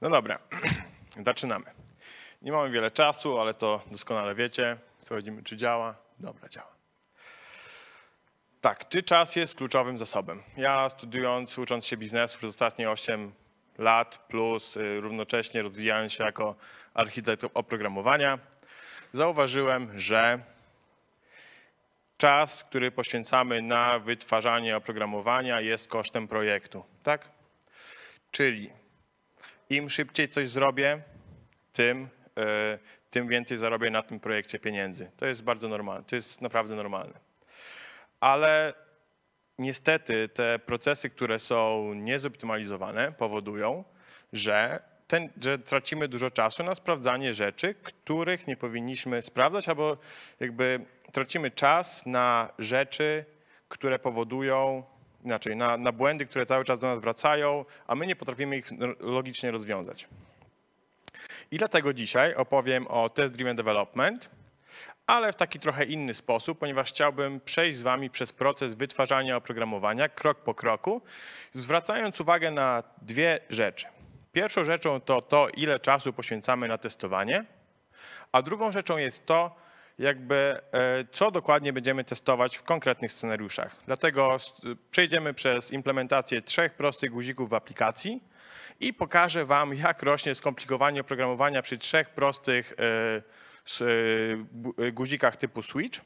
No dobra, zaczynamy. Nie mamy wiele czasu, ale to doskonale wiecie. Sprawdzimy, czy działa. Dobra, działa. Tak, czy czas jest kluczowym zasobem? Ja studiując, ucząc się biznesu przez ostatnie 8 lat, plus y, równocześnie rozwijając się jako architekt oprogramowania, zauważyłem, że czas, który poświęcamy na wytwarzanie oprogramowania jest kosztem projektu, tak? Czyli im szybciej coś zrobię, tym, e, tym więcej zarobię na tym projekcie pieniędzy. To jest bardzo normalne, to jest naprawdę normalne. Ale niestety te procesy, które są niezoptymalizowane, powodują, że, ten, że tracimy dużo czasu na sprawdzanie rzeczy, których nie powinniśmy sprawdzać, albo jakby tracimy czas na rzeczy, które powodują inaczej, na, na błędy, które cały czas do nas wracają, a my nie potrafimy ich logicznie rozwiązać. I dlatego dzisiaj opowiem o Test Driven Development, ale w taki trochę inny sposób, ponieważ chciałbym przejść z Wami przez proces wytwarzania oprogramowania krok po kroku, zwracając uwagę na dwie rzeczy. Pierwszą rzeczą to to, ile czasu poświęcamy na testowanie, a drugą rzeczą jest to, jakby e, co dokładnie będziemy testować w konkretnych scenariuszach. Dlatego e, przejdziemy przez implementację trzech prostych guzików w aplikacji i pokażę Wam, jak rośnie skomplikowanie oprogramowania przy trzech prostych e, guzikach typu switch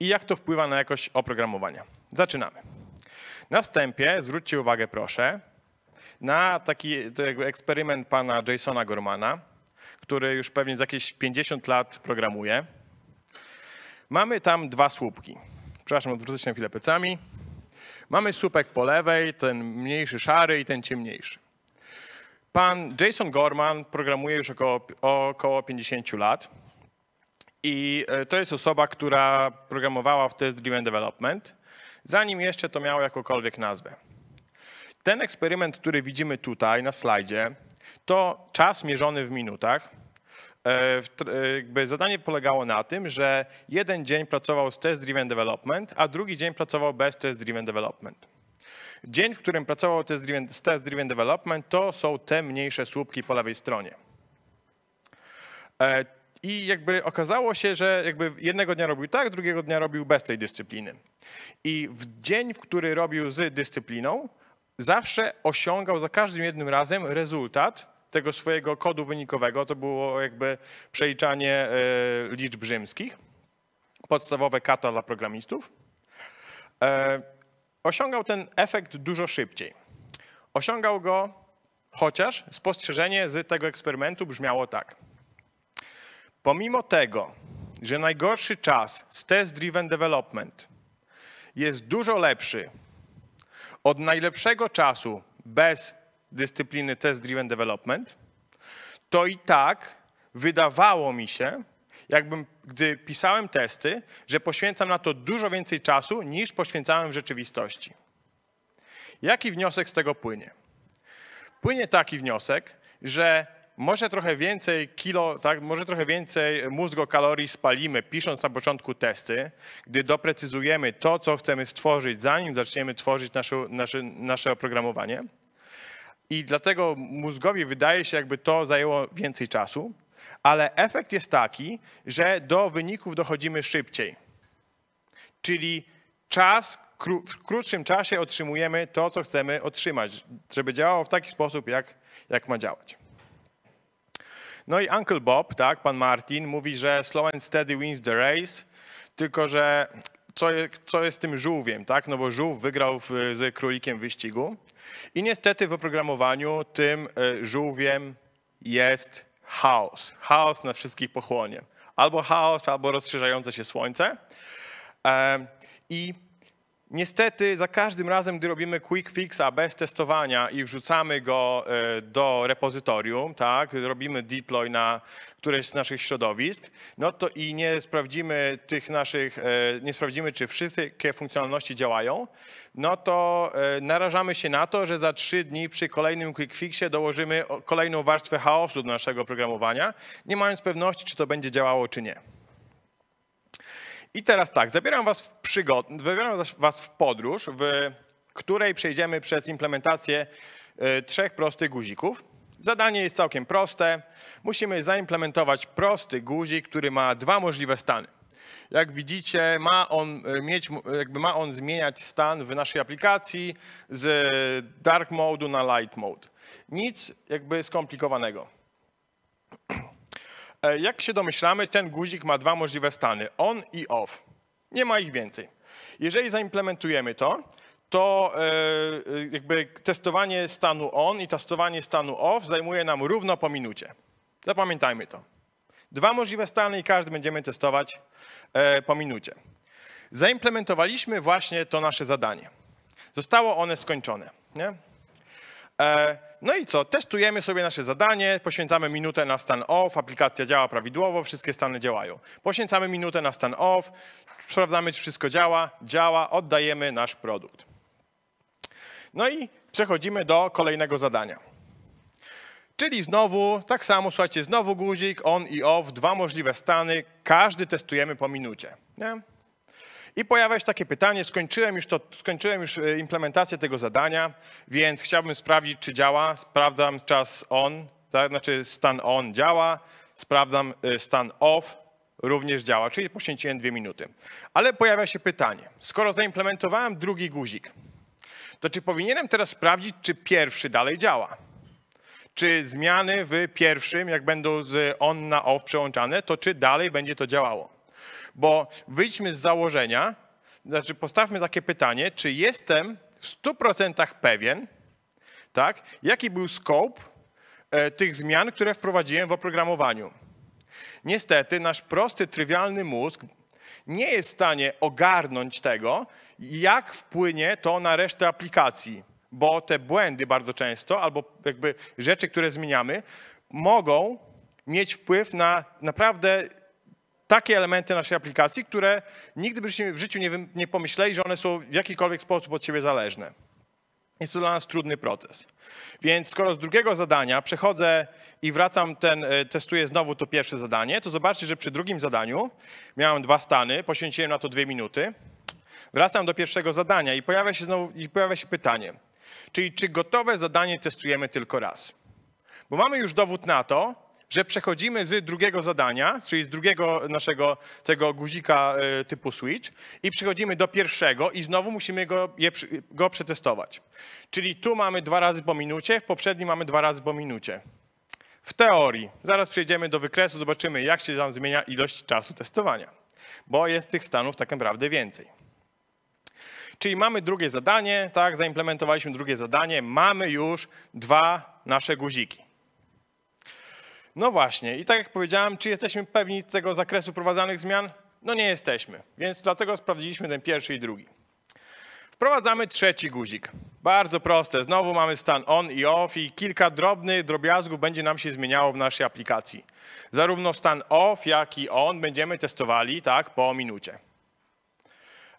i jak to wpływa na jakość oprogramowania. Zaczynamy. Na wstępie zwróćcie uwagę proszę na taki eksperyment pana Jasona Gormana, który już pewnie z jakieś 50 lat programuje. Mamy tam dwa słupki. Przepraszam, odwrócę się na chwilę plecami. Mamy słupek po lewej, ten mniejszy szary i ten ciemniejszy. Pan Jason Gorman programuje już około, około 50 lat. I e, to jest osoba, która programowała w Test Driven Development, zanim jeszcze to miało jakąkolwiek nazwę. Ten eksperyment, który widzimy tutaj na slajdzie, to czas mierzony w minutach. E, e, zadanie polegało na tym, że jeden dzień pracował z test-driven development, a drugi dzień pracował bez test-driven development. Dzień, w którym pracował z test-driven development, to są te mniejsze słupki po lewej stronie. E, I jakby okazało się, że jakby jednego dnia robił tak, drugiego dnia robił bez tej dyscypliny. I w dzień, w który robił z dyscypliną, zawsze osiągał za każdym jednym razem rezultat tego swojego kodu wynikowego. To było jakby przeliczanie e, liczb rzymskich, podstawowe kata dla programistów. E, osiągał ten efekt dużo szybciej. Osiągał go, chociaż spostrzeżenie z tego eksperymentu brzmiało tak. Pomimo tego, że najgorszy czas z test-driven development jest dużo lepszy od najlepszego czasu bez dyscypliny Test Driven Development, to i tak wydawało mi się, jakbym, gdy pisałem testy, że poświęcam na to dużo więcej czasu niż poświęcałem w rzeczywistości. Jaki wniosek z tego płynie? Płynie taki wniosek, że może trochę więcej kilo, tak, może trochę więcej mózgokalorii spalimy, pisząc na początku testy, gdy doprecyzujemy to, co chcemy stworzyć, zanim zaczniemy tworzyć nasze, nasze, nasze oprogramowanie. I dlatego mózgowi wydaje się, jakby to zajęło więcej czasu, ale efekt jest taki, że do wyników dochodzimy szybciej. Czyli czas, w krótszym czasie otrzymujemy to, co chcemy otrzymać, żeby działało w taki sposób, jak, jak ma działać. No i Uncle Bob, tak, pan Martin, mówi, że slow and steady wins the race, tylko że co, co jest tym żółwiem, tak? No bo żółw wygrał w, z królikiem wyścigu. I niestety w oprogramowaniu tym e, żółwiem jest chaos. Chaos na wszystkich pochłonie. Albo chaos, albo rozszerzające się słońce. E, I Niestety za każdym razem, gdy robimy quick fixa bez testowania i wrzucamy go e, do repozytorium, tak, robimy deploy na któreś z naszych środowisk, no to i nie sprawdzimy tych naszych, e, nie sprawdzimy, czy wszystkie funkcjonalności działają, no to e, narażamy się na to, że za trzy dni przy kolejnym quick fixie dołożymy kolejną warstwę chaosu do naszego programowania, nie mając pewności, czy to będzie działało, czy nie. I teraz tak, zabieram was w przygodę, zabieram was w podróż, w której przejdziemy przez implementację e, trzech prostych guzików. Zadanie jest całkiem proste. Musimy zaimplementować prosty guzik, który ma dwa możliwe stany. Jak widzicie, ma on, e, mieć, e, jakby ma on zmieniać stan w naszej aplikacji z dark mode'u na light mode. Nic jakby skomplikowanego. E, jak się domyślamy, ten guzik ma dwa możliwe stany, on i off. Nie ma ich więcej. Jeżeli zaimplementujemy to, to e, e, jakby testowanie stanu on i testowanie stanu off zajmuje nam równo po minucie. Zapamiętajmy to. Dwa możliwe stany i każdy będziemy testować po minucie. Zaimplementowaliśmy właśnie to nasze zadanie. Zostało one skończone. Nie? No i co? Testujemy sobie nasze zadanie, poświęcamy minutę na stan off, aplikacja działa prawidłowo, wszystkie stany działają. Poświęcamy minutę na stan off, sprawdzamy, czy wszystko działa, działa, oddajemy nasz produkt. No i przechodzimy do kolejnego zadania. Czyli znowu, tak samo, słuchajcie, znowu guzik on i off, dwa możliwe stany, każdy testujemy po minucie. Nie? I pojawia się takie pytanie, skończyłem już, to, skończyłem już e, implementację tego zadania, więc chciałbym sprawdzić, czy działa. Sprawdzam czas on, tak? znaczy stan on działa, sprawdzam e, stan off, również działa, czyli poświęciłem dwie minuty. Ale pojawia się pytanie, skoro zaimplementowałem drugi guzik, to czy powinienem teraz sprawdzić, czy pierwszy dalej działa? Czy zmiany w pierwszym, jak będą z on na off przełączane, to czy dalej będzie to działało? Bo wyjdźmy z założenia, znaczy postawmy takie pytanie, czy jestem w 100% pewien, tak, jaki był scope e, tych zmian, które wprowadziłem w oprogramowaniu. Niestety nasz prosty, trywialny mózg nie jest w stanie ogarnąć tego, jak wpłynie to na resztę aplikacji, bo te błędy bardzo często, albo jakby rzeczy, które zmieniamy, mogą mieć wpływ na naprawdę takie elementy naszej aplikacji, które nigdy byśmy w życiu nie, nie pomyśleli, że one są w jakikolwiek sposób od siebie zależne. Jest to dla nas trudny proces. Więc skoro z drugiego zadania przechodzę i wracam, ten, e, testuję znowu to pierwsze zadanie, to zobaczcie, że przy drugim zadaniu miałem dwa stany, poświęciłem na to dwie minuty. Wracam do pierwszego zadania i pojawia się, znowu, i pojawia się pytanie, czyli czy gotowe zadanie testujemy tylko raz? Bo mamy już dowód na to, że przechodzimy z drugiego zadania, czyli z drugiego naszego tego guzika e, typu switch i przechodzimy do pierwszego i znowu musimy go, je, go przetestować. Czyli tu mamy dwa razy po minucie, w poprzednim mamy dwa razy po minucie. W teorii. Zaraz przejdziemy do wykresu, zobaczymy jak się tam zmienia ilość czasu testowania, bo jest tych stanów tak naprawdę więcej. Czyli mamy drugie zadanie, tak, zaimplementowaliśmy drugie zadanie, mamy już dwa nasze guziki. No właśnie, i tak jak powiedziałem, czy jesteśmy pewni tego zakresu wprowadzanych zmian? No nie jesteśmy, więc dlatego sprawdziliśmy ten pierwszy i drugi. Wprowadzamy trzeci guzik. Bardzo proste, znowu mamy stan on i off i kilka drobnych drobiazgów będzie nam się zmieniało w naszej aplikacji. Zarówno stan off, jak i on będziemy testowali tak po minucie.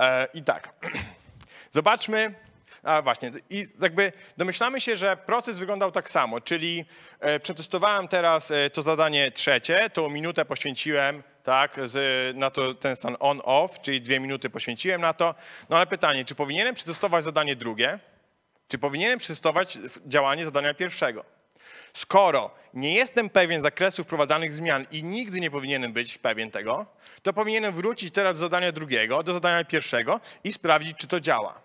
E, I tak, zobaczmy a właśnie, i jakby domyślamy się, że proces wyglądał tak samo, czyli e, przetestowałem teraz e, to zadanie trzecie, tą minutę poświęciłem tak, z, na to ten stan on-off, czyli dwie minuty poświęciłem na to. No ale pytanie, czy powinienem przetestować zadanie drugie, czy powinienem przetestować działanie zadania pierwszego? Skoro nie jestem pewien zakresu wprowadzanych zmian i nigdy nie powinienem być pewien tego, to powinienem wrócić teraz do zadania drugiego, do zadania pierwszego i sprawdzić, czy to działa.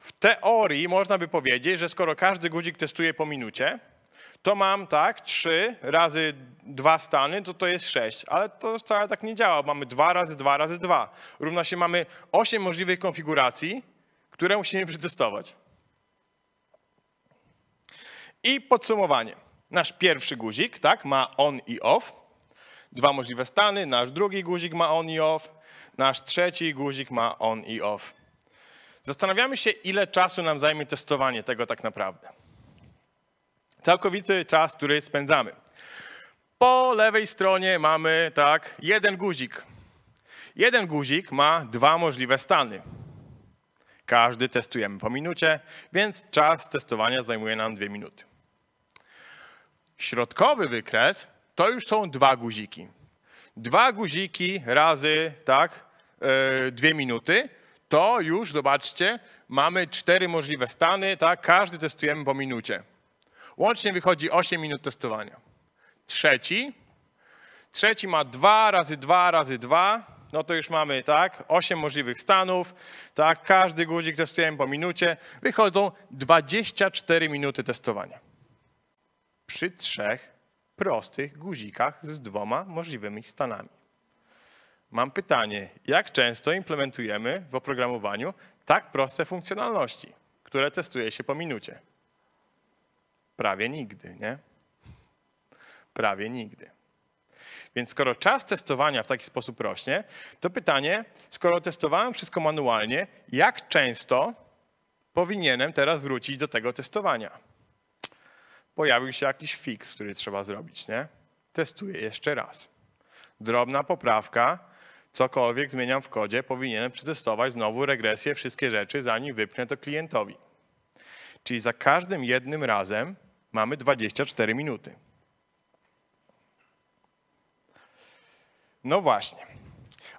W teorii można by powiedzieć, że skoro każdy guzik testuje po minucie, to mam tak 3 razy 2 stany, to to jest 6, ale to wcale tak nie działa. Mamy 2 razy 2 razy 2. Równa się mamy 8 możliwych konfiguracji, które musimy przetestować. I podsumowanie. Nasz pierwszy guzik tak, ma on i off, dwa możliwe stany, nasz drugi guzik ma on i off, nasz trzeci guzik ma on i off. Zastanawiamy się, ile czasu nam zajmie testowanie tego tak naprawdę. Całkowity czas, który spędzamy. Po lewej stronie mamy tak jeden guzik. Jeden guzik ma dwa możliwe stany. Każdy testujemy po minucie, więc czas testowania zajmuje nam dwie minuty. Środkowy wykres to już są dwa guziki. Dwa guziki razy tak, e, dwie minuty to już, zobaczcie, mamy cztery możliwe stany, tak? Każdy testujemy po minucie. Łącznie wychodzi 8 minut testowania. Trzeci. Trzeci ma 2 razy 2 razy 2. No to już mamy, tak? 8 możliwych stanów, tak? Każdy guzik testujemy po minucie. Wychodzą 24 minuty testowania. Przy trzech prostych guzikach z dwoma możliwymi stanami. Mam pytanie, jak często implementujemy w oprogramowaniu tak proste funkcjonalności, które testuje się po minucie? Prawie nigdy, nie? Prawie nigdy. Więc skoro czas testowania w taki sposób rośnie, to pytanie, skoro testowałem wszystko manualnie, jak często powinienem teraz wrócić do tego testowania? Pojawił się jakiś fix, który trzeba zrobić, nie? Testuję jeszcze raz. Drobna poprawka, Cokolwiek zmieniam w kodzie, powinienem przetestować znowu regresję, wszystkie rzeczy, zanim wypchnę to klientowi. Czyli za każdym jednym razem mamy 24 minuty. No właśnie.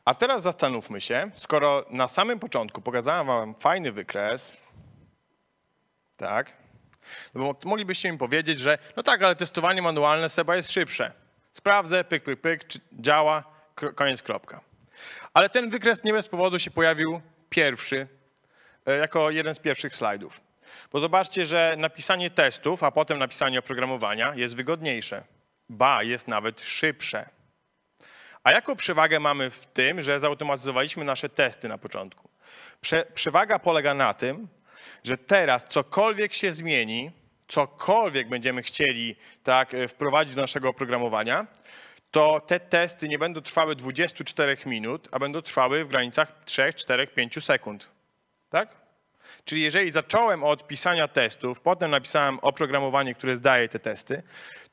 A teraz zastanówmy się, skoro na samym początku pokazałem wam fajny wykres, tak, no bo moglibyście mi powiedzieć, że no tak, ale testowanie manualne Seba jest szybsze. Sprawdzę, pyk, pyk, pyk, działa, koniec, kropka. Ale ten wykres nie bez powodu się pojawił pierwszy, e, jako jeden z pierwszych slajdów. Bo zobaczcie, że napisanie testów, a potem napisanie oprogramowania jest wygodniejsze. Ba, jest nawet szybsze. A jaką przewagę mamy w tym, że zautomatyzowaliśmy nasze testy na początku? Prze przewaga polega na tym, że teraz cokolwiek się zmieni, cokolwiek będziemy chcieli tak e, wprowadzić do naszego oprogramowania, to te testy nie będą trwały 24 minut, a będą trwały w granicach 3, 4, 5 sekund. Tak? Czyli jeżeli zacząłem od pisania testów, potem napisałem oprogramowanie, które zdaje te testy,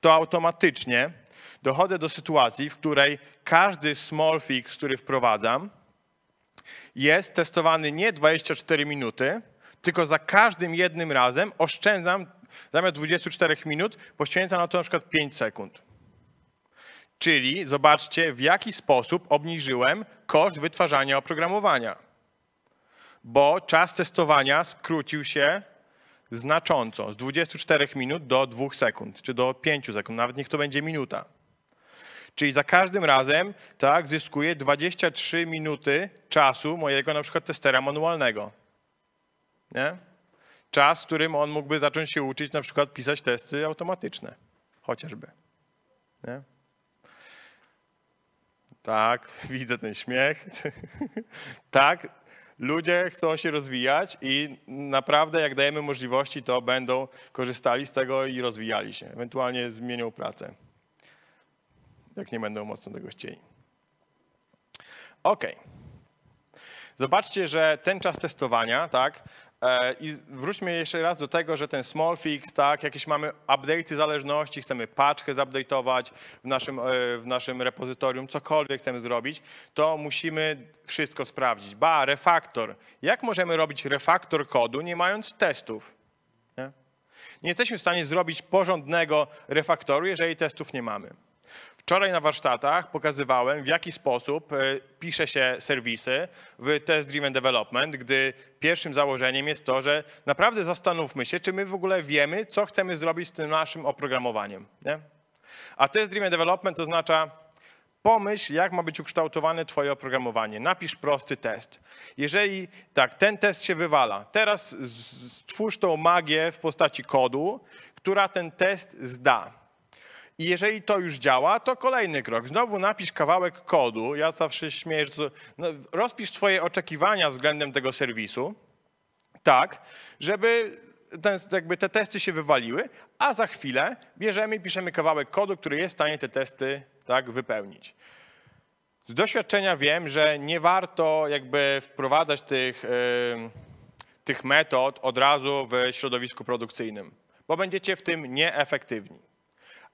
to automatycznie dochodzę do sytuacji, w której każdy small fix, który wprowadzam, jest testowany nie 24 minuty, tylko za każdym jednym razem oszczędzam zamiast 24 minut, poświęcam na to na przykład 5 sekund. Czyli zobaczcie, w jaki sposób obniżyłem koszt wytwarzania oprogramowania. Bo czas testowania skrócił się znacząco z 24 minut do 2 sekund, czy do 5 sekund, nawet niech to będzie minuta. Czyli za każdym razem tak, zyskuję 23 minuty czasu mojego na przykład testera manualnego. Nie? Czas, którym on mógłby zacząć się uczyć na przykład pisać testy automatyczne, chociażby. Nie? Tak, widzę ten śmiech. tak, ludzie chcą się rozwijać i naprawdę jak dajemy możliwości, to będą korzystali z tego i rozwijali się. Ewentualnie zmienią pracę, jak nie będą mocno tego chcieli. Ok. Zobaczcie, że ten czas testowania, tak, E, I wróćmy jeszcze raz do tego, że ten small fix, tak, jakieś mamy update'y zależności, chcemy paczkę zupdate'ować w naszym, e, w naszym repozytorium, cokolwiek chcemy zrobić, to musimy wszystko sprawdzić. Ba, refaktor. Jak możemy robić refaktor kodu, nie mając testów? Nie, nie jesteśmy w stanie zrobić porządnego refaktoru, jeżeli testów nie mamy. Wczoraj na warsztatach pokazywałem, w jaki sposób e, pisze się serwisy w Test Driven Development, gdy pierwszym założeniem jest to, że naprawdę zastanówmy się, czy my w ogóle wiemy, co chcemy zrobić z tym naszym oprogramowaniem. Nie? A Test Driven Development oznacza, pomyśl, jak ma być ukształtowane Twoje oprogramowanie. Napisz prosty test. Jeżeli tak, ten test się wywala, teraz stwórz tą magię w postaci kodu, która ten test zda. I jeżeli to już działa, to kolejny krok. Znowu napisz kawałek kodu. Ja zawsze śmieję, że to, no, rozpisz twoje oczekiwania względem tego serwisu, tak, żeby ten, jakby te testy się wywaliły, a za chwilę bierzemy i piszemy kawałek kodu, który jest w stanie te testy tak, wypełnić. Z doświadczenia wiem, że nie warto jakby wprowadzać tych, yy, tych metod od razu w środowisku produkcyjnym, bo będziecie w tym nieefektywni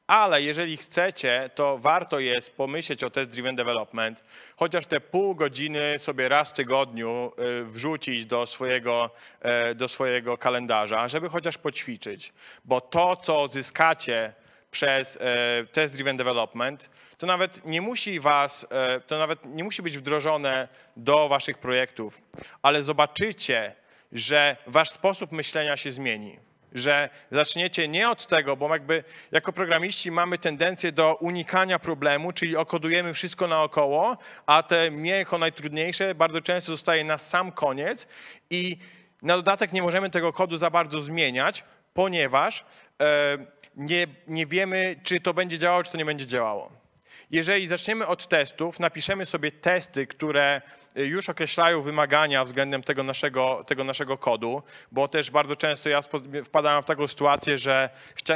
ale jeżeli chcecie, to warto jest pomyśleć o test-driven development, chociaż te pół godziny sobie raz w tygodniu y, wrzucić do swojego, e, do swojego kalendarza, żeby chociaż poćwiczyć, bo to, co zyskacie przez e, test-driven development, to nawet nie musi was, e, to nawet nie musi być wdrożone do waszych projektów, ale zobaczycie, że wasz sposób myślenia się zmieni że zaczniecie nie od tego, bo jakby jako programiści mamy tendencję do unikania problemu, czyli okodujemy wszystko naokoło, a te mięcho najtrudniejsze bardzo często zostaje na sam koniec i na dodatek nie możemy tego kodu za bardzo zmieniać, ponieważ e, nie, nie wiemy, czy to będzie działało, czy to nie będzie działało. Jeżeli zaczniemy od testów, napiszemy sobie testy, które y, już określają wymagania względem tego naszego, tego naszego kodu, bo też bardzo często ja wpadałem w taką sytuację, że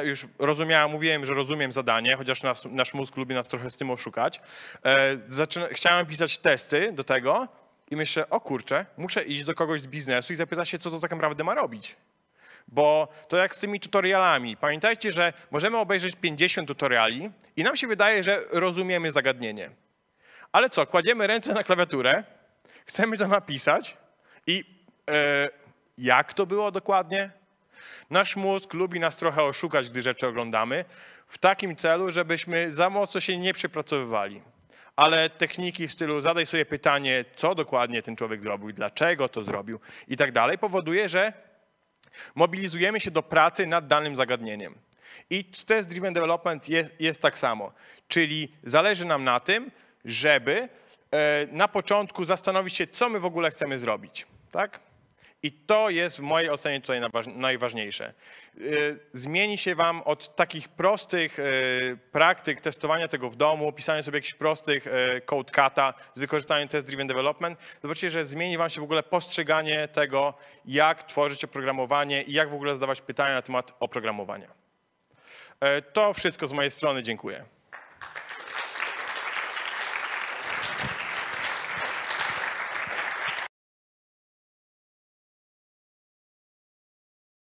już rozumiałem, mówiłem, że rozumiem zadanie, chociaż nas, nasz mózg lubi nas trochę z tym oszukać. E, chciałem pisać testy do tego i myślę, o kurczę, muszę iść do kogoś z biznesu i zapytać się, co to tak naprawdę ma robić bo to jak z tymi tutorialami. Pamiętajcie, że możemy obejrzeć 50 tutoriali i nam się wydaje, że rozumiemy zagadnienie. Ale co, kładziemy ręce na klawiaturę, chcemy to napisać i e, jak to było dokładnie? Nasz mózg lubi nas trochę oszukać, gdy rzeczy oglądamy, w takim celu, żebyśmy za mocno się nie przepracowywali. Ale techniki w stylu zadaj sobie pytanie, co dokładnie ten człowiek zrobił, dlaczego to zrobił i tak dalej, powoduje, że Mobilizujemy się do pracy nad danym zagadnieniem. I test-driven development jest, jest tak samo, czyli zależy nam na tym, żeby e, na początku zastanowić się, co my w ogóle chcemy zrobić. Tak? I to jest w mojej ocenie tutaj najważniejsze. Y, zmieni się Wam od takich prostych y, praktyk testowania tego w domu, pisania sobie jakichś prostych y, code cata z wykorzystaniem test driven development. zobaczcie, że zmieni Wam się w ogóle postrzeganie tego, jak tworzyć oprogramowanie i jak w ogóle zadawać pytania na temat oprogramowania. To wszystko z mojej strony. Dziękuję.